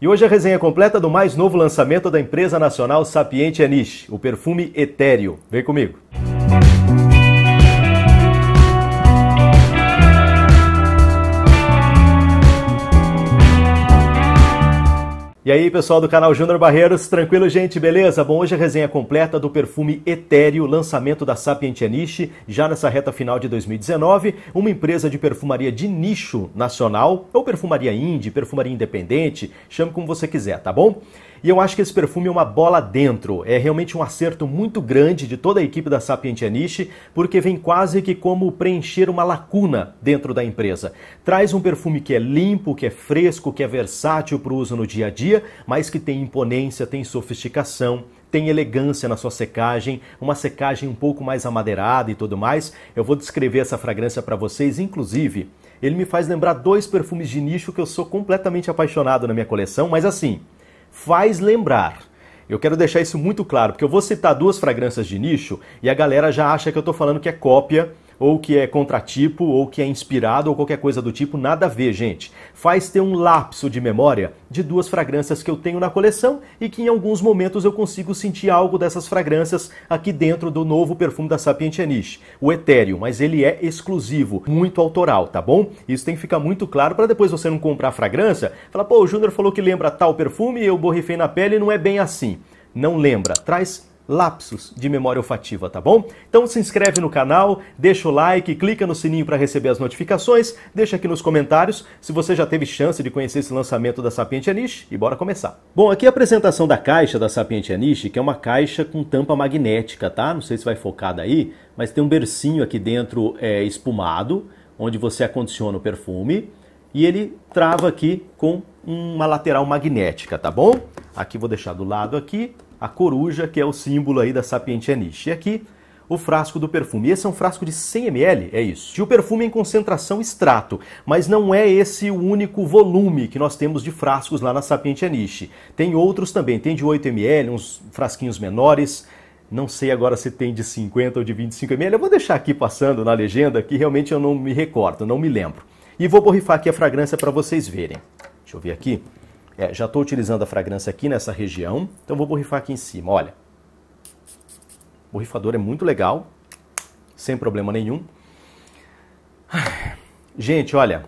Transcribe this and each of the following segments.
E hoje a resenha completa do mais novo lançamento da empresa nacional Sapiente Anish, o perfume etéreo. Vem comigo. E aí, pessoal do canal Júnior Barreiros, tranquilo, gente? Beleza? Bom, hoje a resenha completa do perfume Etéreo, lançamento da Sapient Niche, já nessa reta final de 2019, uma empresa de perfumaria de nicho nacional, ou perfumaria indie, perfumaria independente, chame como você quiser, tá bom? E eu acho que esse perfume é uma bola dentro. É realmente um acerto muito grande de toda a equipe da Sapient Niche, porque vem quase que como preencher uma lacuna dentro da empresa. Traz um perfume que é limpo, que é fresco, que é versátil para o uso no dia a dia, mas que tem imponência, tem sofisticação, tem elegância na sua secagem, uma secagem um pouco mais amadeirada e tudo mais. Eu vou descrever essa fragrância para vocês, inclusive, ele me faz lembrar dois perfumes de nicho que eu sou completamente apaixonado na minha coleção, mas assim, faz lembrar. Eu quero deixar isso muito claro, porque eu vou citar duas fragrâncias de nicho e a galera já acha que eu estou falando que é cópia ou que é contratipo, ou que é inspirado, ou qualquer coisa do tipo, nada a ver, gente. Faz ter um lapso de memória de duas fragrâncias que eu tenho na coleção e que em alguns momentos eu consigo sentir algo dessas fragrâncias aqui dentro do novo perfume da Sapient Niche, o etéreo, mas ele é exclusivo, muito autoral, tá bom? Isso tem que ficar muito claro para depois você não comprar a fragrância, falar, pô, o Júnior falou que lembra tal perfume, eu borrifei na pele e não é bem assim. Não lembra. Traz lapsos de memória olfativa, tá bom? Então se inscreve no canal, deixa o like, clica no sininho para receber as notificações, deixa aqui nos comentários se você já teve chance de conhecer esse lançamento da Sapiente Anish e bora começar. Bom, aqui a apresentação da caixa da Sapiente Anish, que é uma caixa com tampa magnética, tá? Não sei se vai focar daí, mas tem um bercinho aqui dentro é, espumado, onde você acondiciona o perfume e ele trava aqui com uma lateral magnética, tá bom? Aqui vou deixar do lado aqui a coruja, que é o símbolo aí da Sapientia niche. E aqui o frasco do perfume. Esse é um frasco de 100 ml, é isso. E o perfume é em concentração extrato, mas não é esse o único volume que nós temos de frascos lá na Sapientia Niche. Tem outros também, tem de 8 ml, uns frasquinhos menores. Não sei agora se tem de 50 ou de 25 ml. Eu vou deixar aqui passando na legenda, que realmente eu não me recordo, não me lembro. E vou borrifar aqui a fragrância para vocês verem. Deixa eu ver aqui. É, já estou utilizando a fragrância aqui nessa região, então vou borrifar aqui em cima, olha. O borrifador é muito legal, sem problema nenhum. Gente, olha,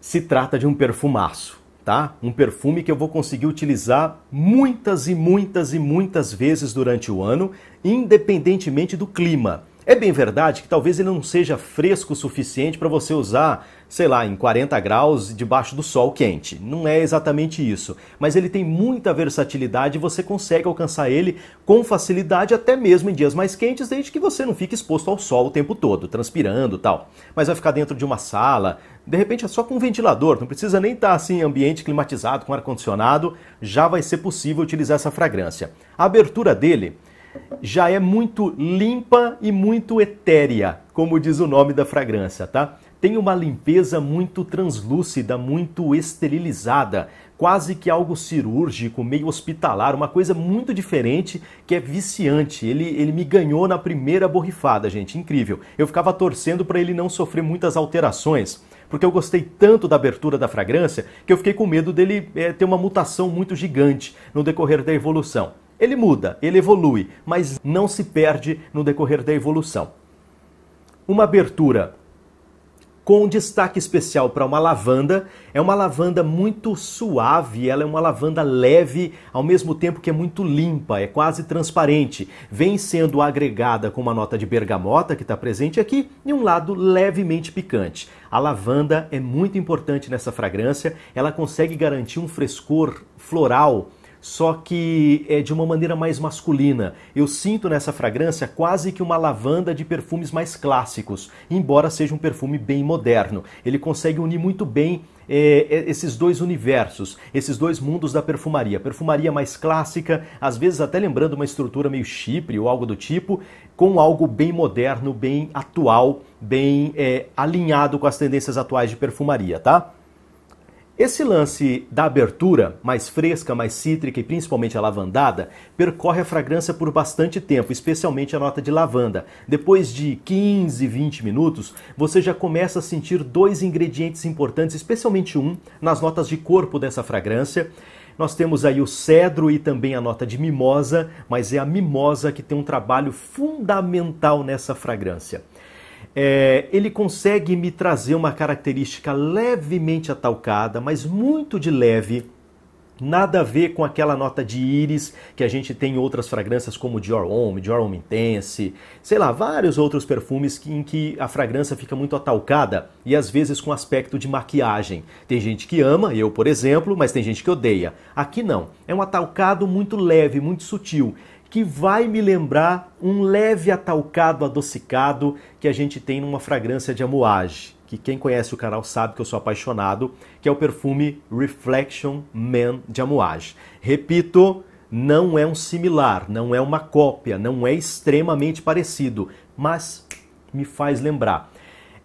se trata de um perfumaço, tá? Um perfume que eu vou conseguir utilizar muitas e muitas e muitas vezes durante o ano, independentemente do clima. É bem verdade que talvez ele não seja fresco o suficiente para você usar sei lá, em 40 graus debaixo do sol quente. Não é exatamente isso, mas ele tem muita versatilidade e você consegue alcançar ele com facilidade até mesmo em dias mais quentes, desde que você não fique exposto ao sol o tempo todo, transpirando tal. Mas vai ficar dentro de uma sala, de repente é só com um ventilador, não precisa nem estar tá, assim em ambiente climatizado com ar condicionado, já vai ser possível utilizar essa fragrância. A abertura dele já é muito limpa e muito etérea, como diz o nome da fragrância, tá? tem uma limpeza muito translúcida, muito esterilizada, quase que algo cirúrgico, meio hospitalar, uma coisa muito diferente que é viciante. Ele, ele me ganhou na primeira borrifada, gente, incrível. Eu ficava torcendo para ele não sofrer muitas alterações porque eu gostei tanto da abertura da fragrância que eu fiquei com medo dele é, ter uma mutação muito gigante no decorrer da evolução. Ele muda, ele evolui, mas não se perde no decorrer da evolução. Uma abertura com um destaque especial para uma lavanda. É uma lavanda muito suave, ela é uma lavanda leve, ao mesmo tempo que é muito limpa, é quase transparente. Vem sendo agregada com uma nota de bergamota que está presente aqui e um lado levemente picante. A lavanda é muito importante nessa fragrância, ela consegue garantir um frescor floral só que é de uma maneira mais masculina. Eu sinto nessa fragrância quase que uma lavanda de perfumes mais clássicos, embora seja um perfume bem moderno. Ele consegue unir muito bem é, é, esses dois universos, esses dois mundos da perfumaria. Perfumaria mais clássica, às vezes até lembrando uma estrutura meio chipre ou algo do tipo, com algo bem moderno, bem atual, bem é, alinhado com as tendências atuais de perfumaria, tá? Esse lance da abertura, mais fresca, mais cítrica e principalmente a lavandada, percorre a fragrância por bastante tempo, especialmente a nota de lavanda. Depois de 15, 20 minutos, você já começa a sentir dois ingredientes importantes, especialmente um, nas notas de corpo dessa fragrância. Nós temos aí o cedro e também a nota de mimosa, mas é a mimosa que tem um trabalho fundamental nessa fragrância é, ele consegue me trazer uma característica levemente atalcada, mas muito de leve. Nada a ver com aquela nota de íris que a gente tem em outras fragrâncias como Dior Homme, Dior Homme Intense, sei lá, vários outros perfumes em que a fragrância fica muito atalcada e às vezes com aspecto de maquiagem. Tem gente que ama, eu por exemplo, mas tem gente que odeia. Aqui não, é um atalcado muito leve, muito sutil que vai me lembrar um leve atalcado adocicado que a gente tem numa fragrância de amuage, que quem conhece o canal sabe que eu sou apaixonado, que é o perfume Reflection Man de amuage. Repito, não é um similar, não é uma cópia, não é extremamente parecido, mas me faz lembrar.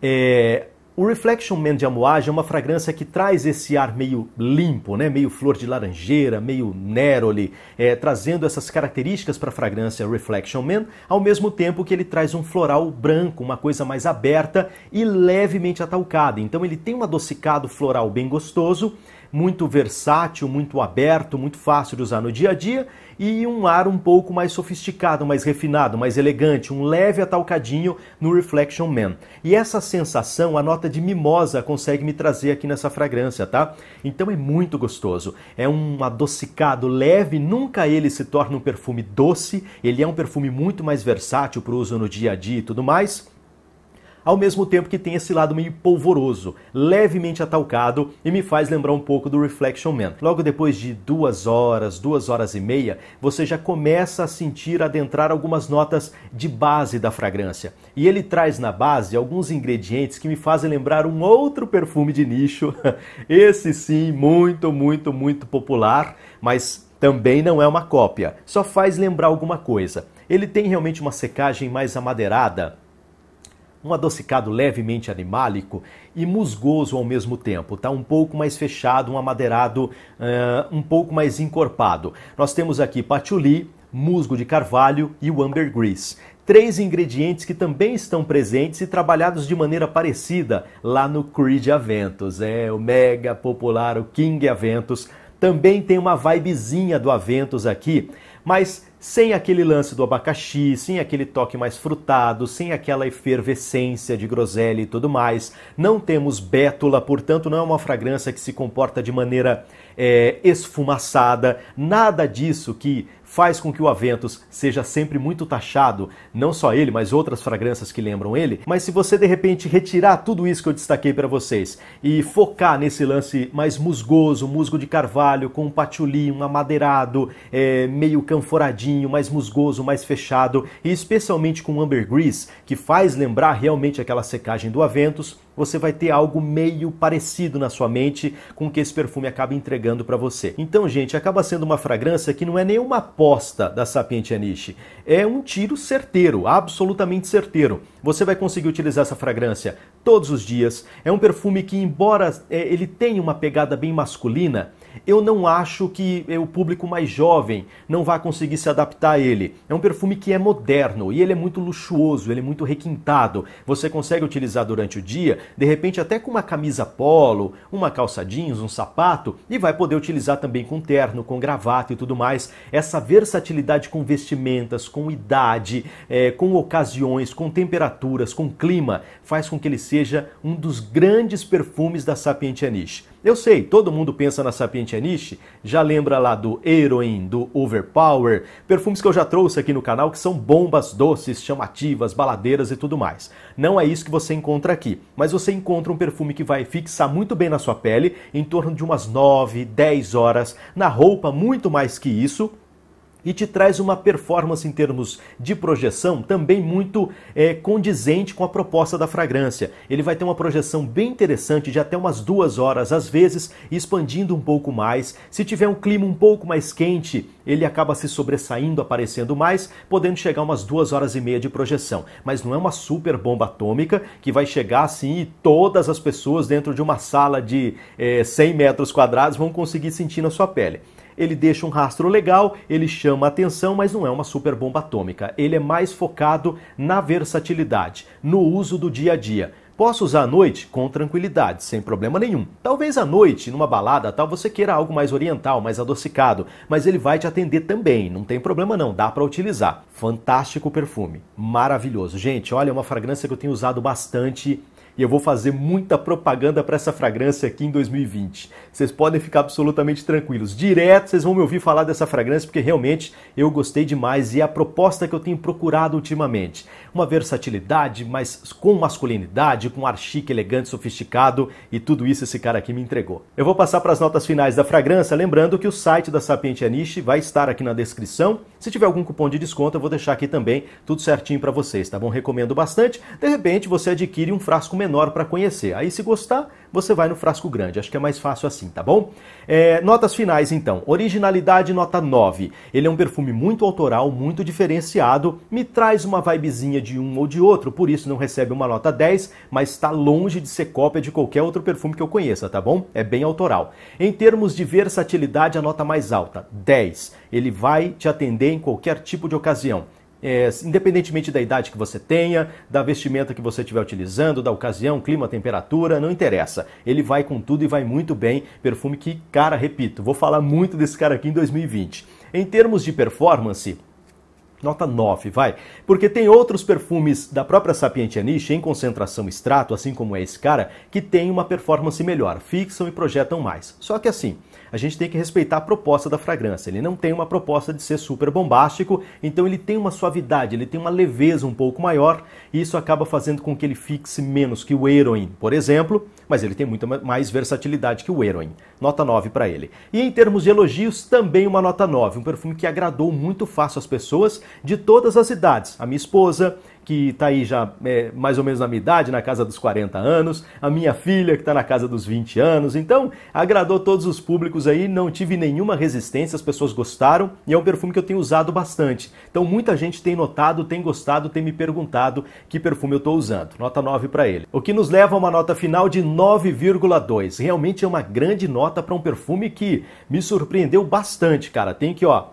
É, o Reflection Man de Amouage é uma fragrância que traz esse ar meio limpo, né? meio flor de laranjeira, meio neroli, é, trazendo essas características para a fragrância Reflection Man, ao mesmo tempo que ele traz um floral branco, uma coisa mais aberta e levemente atalcada. Então ele tem um adocicado floral bem gostoso, muito versátil, muito aberto, muito fácil de usar no dia a dia e um ar um pouco mais sofisticado, mais refinado, mais elegante, um leve atalcadinho no Reflection Man. E essa sensação, a nota de mimosa consegue me trazer aqui nessa fragrância, tá? Então é muito gostoso. É um adocicado leve, nunca ele se torna um perfume doce, ele é um perfume muito mais versátil para o uso no dia a dia e tudo mais ao mesmo tempo que tem esse lado meio polvoroso, levemente atalcado e me faz lembrar um pouco do Reflection Man. Logo depois de duas horas, duas horas e meia, você já começa a sentir adentrar algumas notas de base da fragrância. E ele traz na base alguns ingredientes que me fazem lembrar um outro perfume de nicho, esse sim, muito, muito, muito popular, mas também não é uma cópia, só faz lembrar alguma coisa. Ele tem realmente uma secagem mais amadeirada, um adocicado levemente animálico e musgoso ao mesmo tempo, tá? Um pouco mais fechado, um amadeirado uh, um pouco mais encorpado. Nós temos aqui patchouli, musgo de carvalho e o ambergris. Três ingredientes que também estão presentes e trabalhados de maneira parecida lá no Creed Aventus, é o mega popular, o King Aventus. Também tem uma vibezinha do Aventus aqui, mas sem aquele lance do abacaxi, sem aquele toque mais frutado, sem aquela efervescência de groselha e tudo mais. Não temos bétula, portanto, não é uma fragrância que se comporta de maneira é, esfumaçada, nada disso que faz com que o Aventus seja sempre muito taxado, não só ele, mas outras fragrâncias que lembram ele. Mas se você de repente retirar tudo isso que eu destaquei para vocês e focar nesse lance mais musgoso, musgo de carvalho, com um patchouli, um amadeirado, é, meio canforadinho, mais musgoso, mais fechado, e especialmente com ambergris, que faz lembrar realmente aquela secagem do Aventus, você vai ter algo meio parecido na sua mente com o que esse perfume acaba entregando para você. Então, gente, acaba sendo uma fragrância que não é nenhuma aposta da Sapiente Aniche. é um tiro certeiro, absolutamente certeiro. Você vai conseguir utilizar essa fragrância todos os dias. É um perfume que, embora é, ele tenha uma pegada bem masculina, eu não acho que é, o público mais jovem não vá conseguir se adaptar a ele. É um perfume que é moderno e ele é muito luxuoso, ele é muito requintado. Você consegue utilizar durante o dia de repente até com uma camisa polo, uma calça jeans, um sapato, e vai poder utilizar também com terno, com gravata e tudo mais. Essa versatilidade com vestimentas, com idade, é, com ocasiões, com temperaturas, com clima, faz com que ele seja um dos grandes perfumes da Sapient Niche. Eu sei, todo mundo pensa na Sapiente Aniche. já lembra lá do Heroin, do Overpower, perfumes que eu já trouxe aqui no canal que são bombas doces, chamativas, baladeiras e tudo mais. Não é isso que você encontra aqui, mas você encontra um perfume que vai fixar muito bem na sua pele, em torno de umas 9, 10 horas, na roupa muito mais que isso, e te traz uma performance em termos de projeção também muito é, condizente com a proposta da fragrância. Ele vai ter uma projeção bem interessante de até umas duas horas, às vezes expandindo um pouco mais. Se tiver um clima um pouco mais quente, ele acaba se sobressaindo, aparecendo mais, podendo chegar umas duas horas e meia de projeção. Mas não é uma super bomba atômica que vai chegar assim e todas as pessoas dentro de uma sala de é, eh, 100 metros quadrados vão conseguir sentir na sua pele ele deixa um rastro legal, ele chama atenção, mas não é uma super bomba atômica. Ele é mais focado na versatilidade, no uso do dia a dia. Posso usar à noite? Com tranquilidade, sem problema nenhum. Talvez à noite, numa balada tal, você queira algo mais oriental, mais adocicado, mas ele vai te atender também, não tem problema não, dá para utilizar. Fantástico perfume, maravilhoso. Gente, olha, é uma fragrância que eu tenho usado bastante e eu vou fazer muita propaganda para essa fragrância aqui em 2020. Vocês podem ficar absolutamente tranquilos. Direto vocês vão me ouvir falar dessa fragrância porque realmente eu gostei demais e é a proposta que eu tenho procurado ultimamente. Uma versatilidade, mas com masculinidade, com ar chique, elegante, sofisticado e tudo isso esse cara aqui me entregou. Eu vou passar para as notas finais da fragrância, lembrando que o site da Sapiente é Niche vai estar aqui na descrição. Se tiver algum cupom de desconto, eu vou deixar aqui também tudo certinho para vocês, tá bom? Recomendo bastante. De repente você adquire um frasco menor para conhecer. Aí, se gostar, você vai no frasco grande. Acho que é mais fácil assim, tá bom? É, notas finais, então. Originalidade, nota 9. Ele é um perfume muito autoral, muito diferenciado, me traz uma vibezinha de um ou de outro, por isso não recebe uma nota 10, mas está longe de ser cópia de qualquer outro perfume que eu conheça, tá bom? É bem autoral. Em termos de versatilidade, a nota mais alta, 10. Ele vai te atender em qualquer tipo de ocasião é, independentemente da idade que você tenha, da vestimenta que você estiver utilizando, da ocasião, clima, temperatura, não interessa. Ele vai com tudo e vai muito bem. Perfume que, cara, repito, vou falar muito desse cara aqui em 2020. Em termos de performance, nota 9, vai. Porque tem outros perfumes da própria Sapiente Niche em concentração extrato, assim como é esse cara, que tem uma performance melhor, fixam e projetam mais. Só que assim, a gente tem que respeitar a proposta da fragrância. Ele não tem uma proposta de ser super bombástico, então ele tem uma suavidade, ele tem uma leveza um pouco maior, e isso acaba fazendo com que ele fixe menos que o Heroin, por exemplo, mas ele tem muito mais versatilidade que o Heroin. Nota 9 para ele. E em termos de elogios, também uma nota 9, um perfume que agradou muito fácil às pessoas de todas as idades. A minha esposa, que está aí já é, mais ou menos na minha idade, na casa dos 40 anos, a minha filha, que está na casa dos 20 anos. Então, agradou todos os públicos aí, não tive nenhuma resistência, as pessoas gostaram e é um perfume que eu tenho usado bastante. Então, muita gente tem notado, tem gostado, tem me perguntado que perfume eu estou usando. Nota 9 para ele. O que nos leva a uma nota final de 9,2. Realmente é uma grande nota para um perfume que me surpreendeu bastante, cara. Tem que, ó,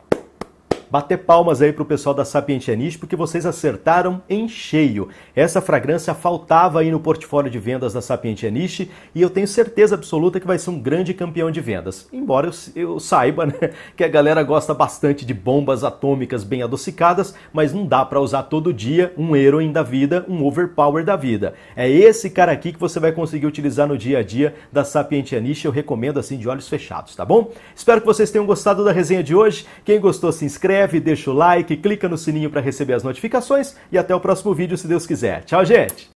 Bater palmas aí pro pessoal da Sapientianis, porque vocês acertaram em cheio. Essa fragrância faltava aí no portfólio de vendas da Sapientianis e eu tenho certeza absoluta que vai ser um grande campeão de vendas. Embora eu, eu saiba né, que a galera gosta bastante de bombas atômicas bem adocicadas, mas não dá para usar todo dia um heroin da vida, um overpower da vida. É esse cara aqui que você vai conseguir utilizar no dia a dia da Sapientianis. Eu recomendo assim de olhos fechados, tá bom? Espero que vocês tenham gostado da resenha de hoje. Quem gostou, se inscreve inscreve, deixa o like, clica no sininho para receber as notificações e até o próximo vídeo, se Deus quiser. Tchau, gente!